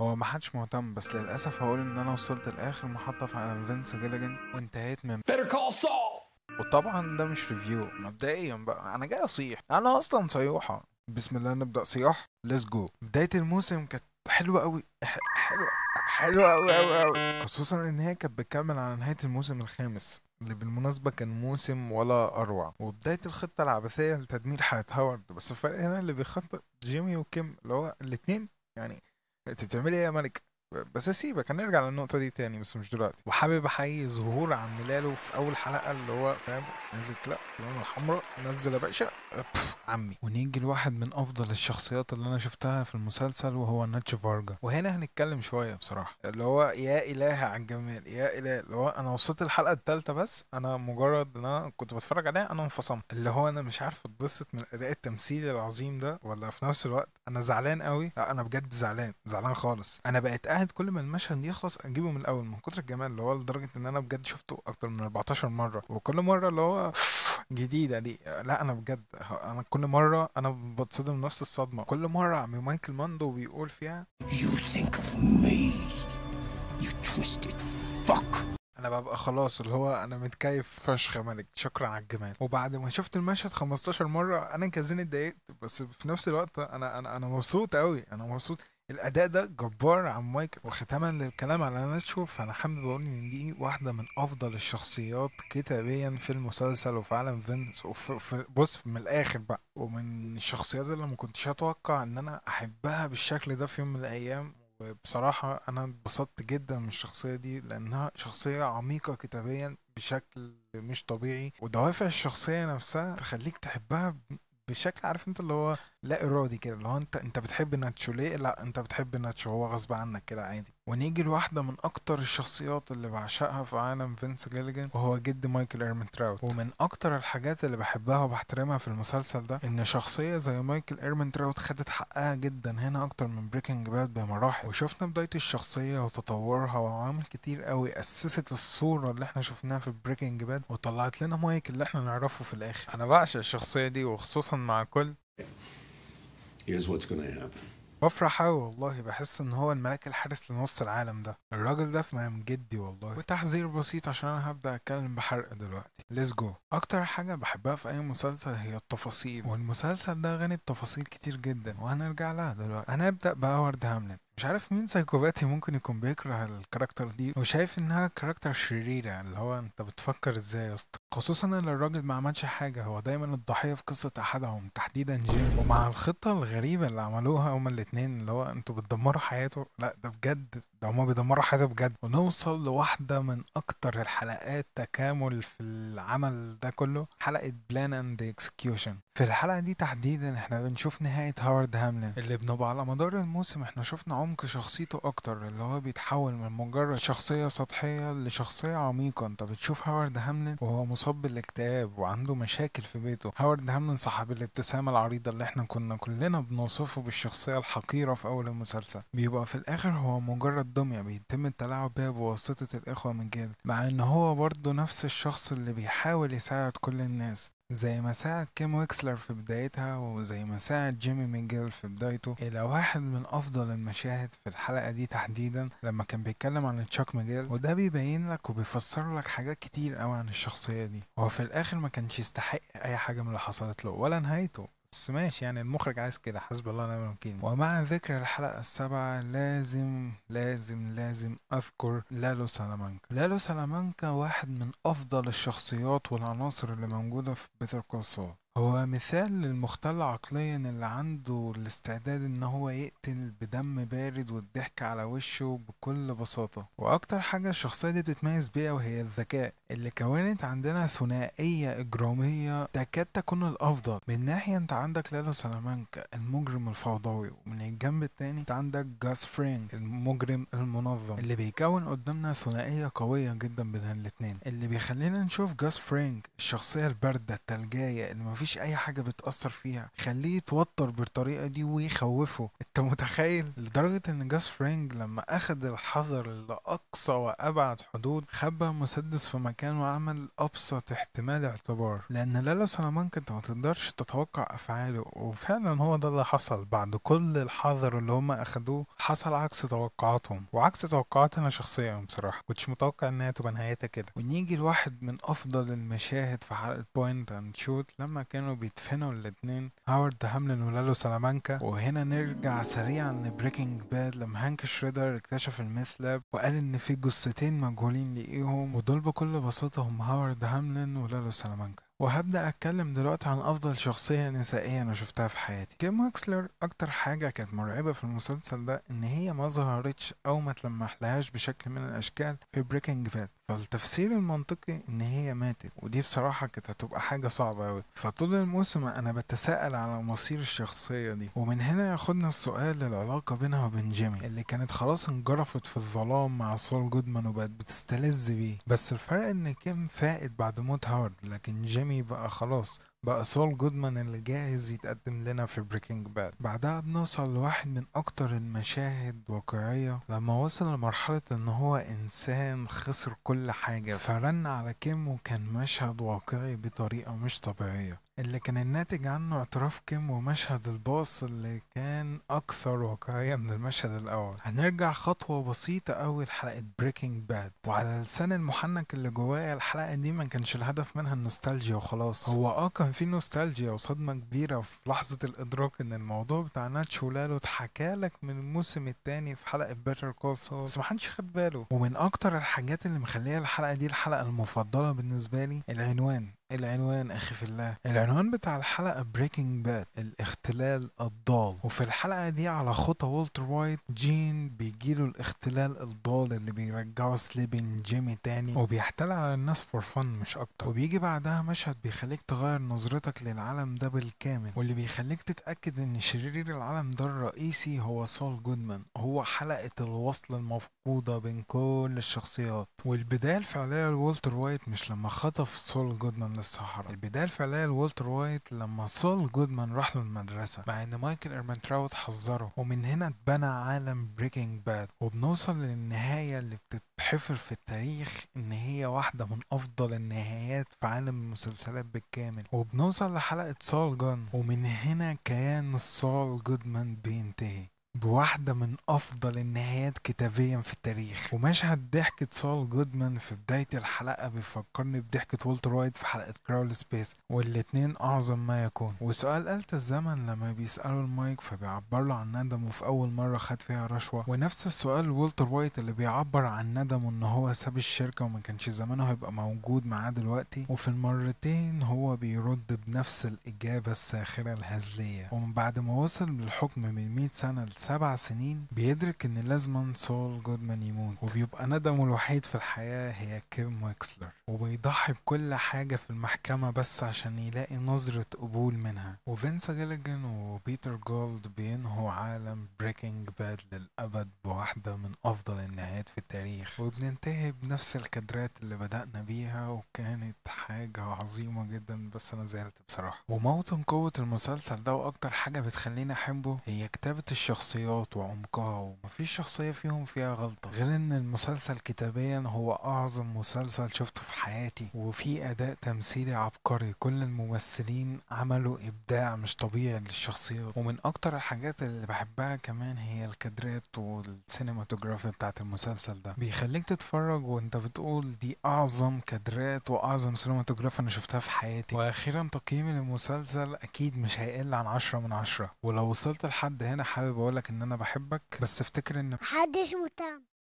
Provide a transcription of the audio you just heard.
هو ما حدش مهتم بس للاسف هقول ان انا وصلت لاخر محطه في عالم فينس جيليجن وانتهيت من Better Call Saul وطبعا ده مش ريفيو مبدئيا بقى انا جاي اصيح انا اصلا صيوحه بسم الله نبدا صياح ليتس جو بدايه الموسم كانت حلوه قوي حلوه حلوه قوي قوي قوي خصوصا ان هي كانت بتكمل على نهايه الموسم الخامس اللي بالمناسبه كان موسم ولا اروع وبدايه الخطه العبثيه لتدمير حياه هاورد بس الفرق هنا اللي بيخطط جيمي وكيم اللي هو الاثنين يعني انت بتعمل ايه يا ملك؟ بس سيبك هنرجع للنقطه دي تاني بس مش دلوقتي وحابب احيي ظهور عم ميلالو في اول حلقه اللي هو فاهم نازل كلاب اللون الحمراء نزل يا باشا عمي ونيجي لواحد من افضل الشخصيات اللي انا شفتها في المسلسل وهو ناتش فارجا وهنا هنتكلم شويه بصراحه اللي هو يا اله على الجمال يا اله اللي هو انا وصلت الحلقه الثالثه بس انا مجرد ان انا كنت بتفرج عليها انا انفصمت اللي هو انا مش عارف اتبسط من الاداء التمثيلي العظيم ده ولا في نفس الوقت انا زعلان قوي لا انا بجد زعلان زعلان خالص انا بقيت اهل قاعد كل ما المشهد يخلص اجيبه من الاول من كتر الجمال اللي هو لدرجه ان انا بجد شفته اكتر من 14 مره وكل مره اللي هو جديده دي لا انا بجد انا كل مره انا بتصدم نفس الصدمه كل مره عم مايكل ماندو بيقول فيها You think of me You twisted fuck انا ببقى خلاص اللي هو انا متكيف فشخ يا ملك شكرا على الجمال وبعد ما شفت المشهد 15 مره انا كزين اتضايقت بس في نفس الوقت انا انا انا مبسوط قوي انا مبسوط الاداء ده جبار عن مايكل وختاما للكلام على ناتشو فانا حابب اقول ان دي واحده من افضل الشخصيات كتابيا في المسلسل وفي عالم فينس وفي بص من الاخر بقى ومن الشخصيات اللي ما كنتش اتوقع ان انا احبها بالشكل ده في يوم من الايام وبصراحة أنا اتبسطت جدا من الشخصية دي لأنها شخصية عميقة كتابيا بشكل مش طبيعي ودوافع الشخصية نفسها تخليك تحبها بشكل عارف انت اللي هو لا ارادي كده اللي هو انت انت بتحب ناتشو ليه لا انت بتحب ناتشو هو غصب عنك كده عادي ونيجي لواحده من اكتر الشخصيات اللي بعشقها في عالم فينس جيليجان وهو جد مايكل ايرمنتراوت ومن اكتر الحاجات اللي بحبها وبحترمها في المسلسل ده ان شخصيه زي مايكل ايرمنتراوت خدت حقها جدا هنا اكتر من بريكنج باد بمراحل وشفنا بدايه الشخصيه وتطورها وعوامل كتير قوي اسست الصوره اللي احنا شفناها في بريكنج باد وطلعت لنا مايكل اللي احنا نعرفه في الاخر انا بعشق الشخصيه دي وخصوصا مع كل here's what's going to happen بفرح قوي والله بحس ان هو الملاك الحارس لنص العالم ده الراجل ده في مقام جدي والله وتحذير بسيط عشان انا هبدا اتكلم بحرق دلوقتي ليتس جو اكتر حاجه بحبها في اي مسلسل هي التفاصيل والمسلسل ده غني بتفاصيل كتير جدا وهنرجع لها دلوقتي هنبدا باورد هاملت مش عارف مين سايكوباتي ممكن يكون بيكره الكاركتر دي وشايف انها كاركتر شريرة اللي هو انت بتفكر ازاي يا اسطى خصوصا ان الراجل ما عملش حاجة هو دايما الضحية في قصة احدهم تحديدا جيم ومع الخطة الغريبة اللي عملوها هما الاتنين اللي هو انتوا بتدمروا حياته لا ده بجد ده هما بيدمروا حياته بجد ونوصل لواحدة من اكتر الحلقات تكامل في العمل ده كله حلقة بلان اند اكسكيوشن في الحلقة دي تحديدا احنا بنشوف نهاية هاورد هاملين اللي بنبقى على مدار الموسم احنا شفنا عمق شخصيته اكتر اللي هو بيتحول من مجرد شخصية سطحية لشخصية عميقة انت بتشوف هاورد هاملن وهو مصاب بالاكتئاب وعنده مشاكل في بيته هاورد هاملن صاحب الابتسامة العريضة اللي احنا كنا كلنا بنوصفه بالشخصية الحقيرة في اول المسلسل بيبقى في الاخر هو مجرد دمية بيتم التلاعب بيها بواسطة الاخوة من جيل مع ان هو برضه نفس الشخص اللي بيحاول يساعد كل الناس زي ما ساعد كيم ويكسلر في بدايتها وزي ما ساعد جيمي ميجل في بدايته إلى واحد من أفضل المشاهد في الحلقة دي تحديدا لما كان بيتكلم عن تشاك ميجل وده بيبين لك وبيفسر لك حاجات كتير قوي عن الشخصية دي هو في الآخر ما كانش يستحق أي حاجة من اللي حصلت له ولا نهايته بس ماشي يعني المخرج عايز كده حسب الله ونعم الوكيل ومع ذكر الحلقة السابعة لازم لازم لازم أذكر لالو سالامانكا لالو سالامانكا واحد من أفضل الشخصيات والعناصر اللي موجودة في بيتر كونسول هو مثال للمختل عقليا اللي عنده الاستعداد ان هو يقتل بدم بارد والضحك على وشه بكل بساطة واكتر حاجة الشخصية دي بتتميز بيها وهي الذكاء اللي كونت عندنا ثنائية إجرامية تكاد تكون الأفضل من ناحية انت عندك لالو سلامانكا المجرم الفوضوي ومن الجنب التاني انت عندك جاس فرينج المجرم المنظم اللي بيكون قدامنا ثنائية قوية جدا بين الاتنين اللي بيخلينا نشوف جاس فرينج الشخصية الباردة التلجاية اللي مفيش مفيش اي حاجه بتاثر فيها خليه يتوتر بالطريقه دي ويخوفه انت متخيل لدرجه ان جاس فرينج لما اخذ الحذر لاقصى وابعد حدود خبى مسدس في مكان وعمل ابسط احتمال اعتبار لان لالا سلامانكا انت ما تقدرش تتوقع افعاله وفعلا هو ده اللي حصل بعد كل الحذر اللي هم اخدوه حصل عكس توقعاتهم وعكس توقعاتي انا شخصيا بصراحه كنتش متوقع انها تبقى نهايتها كده ونيجي لواحد من افضل المشاهد في حلقه بوينت اند شوت لما كان كانوا بيدفنوا الاتنين هاورد هاملن ولالو سلامانكا وهنا نرجع سريعا لبريكنج باد لما هانك شريدر اكتشف الميث لاب وقال ان في جثتين مجهولين لإيهم ودول بكل بساطة هم هاورد هاملن ولالو سلامانكا وهبدأ أتكلم دلوقتي عن أفضل شخصية نسائية أنا شفتها في حياتي كيم هاكسلر أكتر حاجة كانت مرعبة في المسلسل ده إن هي ما ظهرتش أو ما تلمحلهاش بشكل من الأشكال في بريكنج باد فالتفسير المنطقي ان هي ماتت ودي بصراحة كانت هتبقى حاجة صعبة اوي فطول الموسم انا بتساءل على مصير الشخصية دي ومن هنا ياخدنا السؤال للعلاقة بينها وبين جيمي اللي كانت خلاص انجرفت في الظلام مع سول جودمان وبقت بتستلذ بيه بس الفرق ان كيم فائد بعد موت هارد لكن جيمي השם יבעך بقى سول جودمان اللي جاهز يتقدم لنا في بريكنج باد بعدها بنوصل لواحد من اكتر المشاهد واقعية لما وصل لمرحلة ان هو انسان خسر كل حاجة فرن على كيم وكان مشهد واقعي بطريقة مش طبيعية اللي كان الناتج عنه اعتراف كيم ومشهد الباص اللي كان اكثر واقعية من المشهد الاول هنرجع خطوة بسيطة قوي لحلقة بريكنج باد وعلى لسان المحنك اللي جوايا الحلقة دي ما كانش الهدف منها النوستالجيا وخلاص هو اه كان في نوستالجيا وصدمة كبيرة في لحظة الإدراك إن الموضوع بتاع ناتشو لالو اتحكى لك من الموسم التاني في حلقة بيتر كول سول بس محدش خد باله ومن أكتر الحاجات اللي مخلية الحلقة دي الحلقة المفضلة بالنسبة لي العنوان العنوان اخي في الله العنوان بتاع الحلقه بريكنج باد الاختلال الضال وفي الحلقه دي على خطى والتر وايت جين بيجيله الاختلال الضال اللي بيرجعه سليبين جيمي تاني وبيحتال على الناس فور فن مش اكتر وبيجي بعدها مشهد بيخليك تغير نظرتك للعالم ده بالكامل واللي بيخليك تتاكد ان شرير العالم ده الرئيسي هو سول جودمان هو حلقه الوصل المفقود موجودة بين كل الشخصيات والبداية الفعلية لولتر وايت مش لما خطف سول جودمان للصحراء البداية الفعلية لولتر وايت لما سول جودمان راح له المدرسة مع ان مايكل ارمنتراوت حذره ومن هنا اتبنى عالم بريكنج باد وبنوصل للنهاية اللي بتتحفر في التاريخ ان هي واحدة من افضل النهايات في عالم المسلسلات بالكامل وبنوصل لحلقة سول جون ومن هنا كيان سول جودمان بينتهي بواحدة من أفضل النهايات كتابيا في التاريخ ومشهد ضحكة سول جودمان في بداية الحلقة بيفكرني بضحكة والتر وايت في حلقة كراول سبيس والاتنين أعظم ما يكون وسؤال آلة الزمن لما بيسأله المايك فبيعبر له عن ندمه في أول مرة خد فيها رشوة ونفس السؤال والتر وايت اللي بيعبر عن ندمه إن هو ساب الشركة وما كانش زمانه هيبقى موجود معاه دلوقتي وفي المرتين هو بيرد بنفس الإجابة الساخرة الهزلية ومن بعد ما وصل للحكم من 100 سنة لسنة سبع سنين بيدرك ان لازما سول جودمان يموت وبيبقى ندمه الوحيد في الحياة هي كيم ويكسلر وبيضحي بكل حاجة في المحكمة بس عشان يلاقي نظرة قبول منها وفينسا جيليجن وبيتر جولد بينهوا عالم بريكنج باد للأبد بواحدة من أفضل النهايات في التاريخ وبننتهي بنفس الكادرات اللي بدأنا بيها وكانت حاجة عظيمة جدا بس أنا زعلت بصراحة وموطن قوة المسلسل ده وأكتر حاجة بتخليني أحبه هي كتابة الشخصية الشخصيات وعمقها ومفيش شخصية فيهم فيها غلطة غير ان المسلسل كتابيا هو اعظم مسلسل شفته في حياتي وفي اداء تمثيلي عبقري كل الممثلين عملوا ابداع مش طبيعي للشخصيات ومن اكتر الحاجات اللي بحبها كمان هي الكادرات والسينماتوجرافي بتاعت المسلسل ده بيخليك تتفرج وانت بتقول دي اعظم كادرات واعظم سينماتوجرافي انا شفتها في حياتي واخيرا تقييمي للمسلسل اكيد مش هيقل عن عشرة من عشرة ولو وصلت لحد هنا حابب اقول لك ان انا بحبك بس افتكر ان محدش مهتم